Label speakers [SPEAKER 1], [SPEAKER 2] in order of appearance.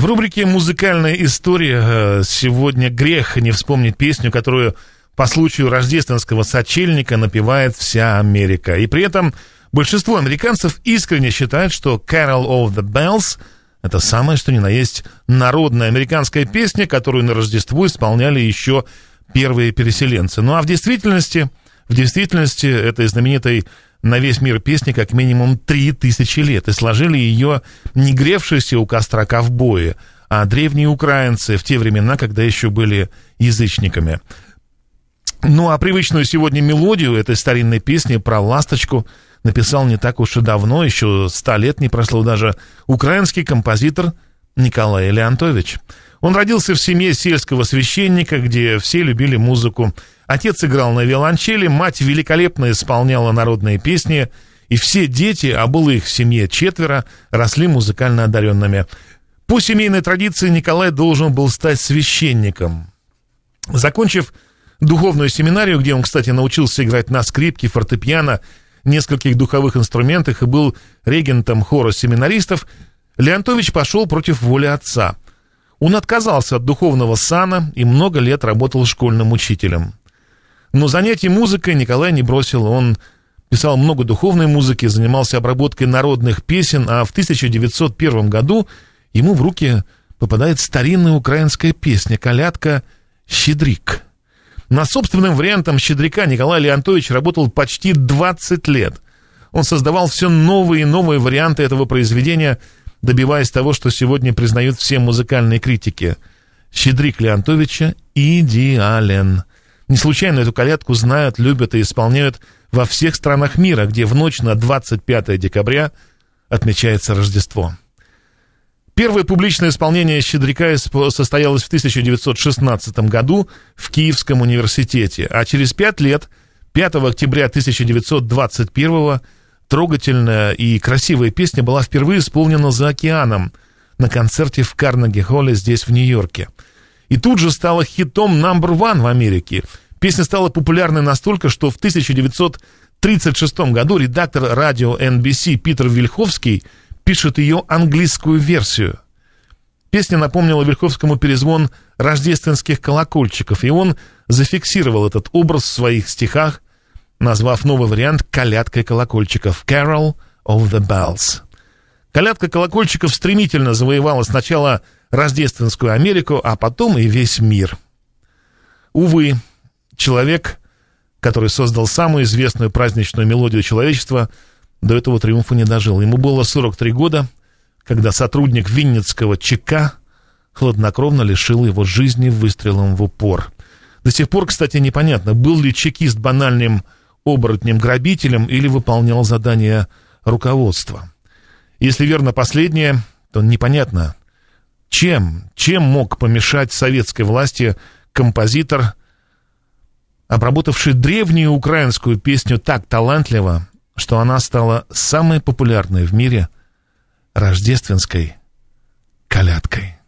[SPEAKER 1] В рубрике «Музыкальная история» э, сегодня грех не вспомнить песню, которую по случаю рождественского сочельника напевает вся Америка. И при этом большинство американцев искренне считают, что «Carol of the Bells» — это самое, что ни на есть народная американская песня, которую на Рождество исполняли еще первые переселенцы. Ну а в действительности, в действительности этой знаменитой на весь мир песни как минимум три тысячи лет и сложили ее не гревшиеся у костра ковбои, а древние украинцы в те времена, когда еще были язычниками. Ну а привычную сегодня мелодию этой старинной песни про ласточку написал не так уж и давно, еще ста лет не прошло даже, украинский композитор – Николай Леонтович. Он родился в семье сельского священника, где все любили музыку. Отец играл на виолончели, мать великолепно исполняла народные песни, и все дети, а было их в семье четверо, росли музыкально одаренными. По семейной традиции Николай должен был стать священником. Закончив духовную семинарию, где он, кстати, научился играть на скрипке, фортепиано, нескольких духовых инструментах и был регентом хора семинаристов, Леонтович пошел против воли отца. Он отказался от духовного сана и много лет работал школьным учителем. Но занятий музыкой Николай не бросил. Он писал много духовной музыки, занимался обработкой народных песен, а в 1901 году ему в руки попадает старинная украинская песня «Колядка «Щедрик». На собственным вариантом «Щедрика» Николай Леонтович работал почти 20 лет. Он создавал все новые и новые варианты этого произведения – добиваясь того, что сегодня признают все музыкальные критики. Щедрик Леонтовича идеален. Не случайно эту колядку знают, любят и исполняют во всех странах мира, где в ночь на 25 декабря отмечается Рождество. Первое публичное исполнение щедрика состоялось в 1916 году в Киевском университете, а через пять лет, 5 октября 1921 года, трогательная и красивая песня была впервые исполнена за океаном на концерте в Карнеги-холле здесь, в Нью-Йорке. И тут же стала хитом number one в Америке. Песня стала популярной настолько, что в 1936 году редактор радио NBC Питер Вильховский пишет ее английскую версию. Песня напомнила Вильховскому перезвон рождественских колокольчиков, и он зафиксировал этот образ в своих стихах – назвав новый вариант «Колядкой колокольчиков» «Carol of the Bells». Колядка колокольчиков стремительно завоевала сначала рождественскую Америку, а потом и весь мир. Увы, человек, который создал самую известную праздничную мелодию человечества, до этого триумфа не дожил. Ему было 43 года, когда сотрудник Винницкого ЧК хладнокровно лишил его жизни выстрелом в упор. До сих пор, кстати, непонятно, был ли чекист банальным оборотнем-грабителем или выполнял задание руководства. Если верно последнее, то непонятно, чем, чем мог помешать советской власти композитор, обработавший древнюю украинскую песню так талантливо, что она стала самой популярной в мире рождественской колядкой.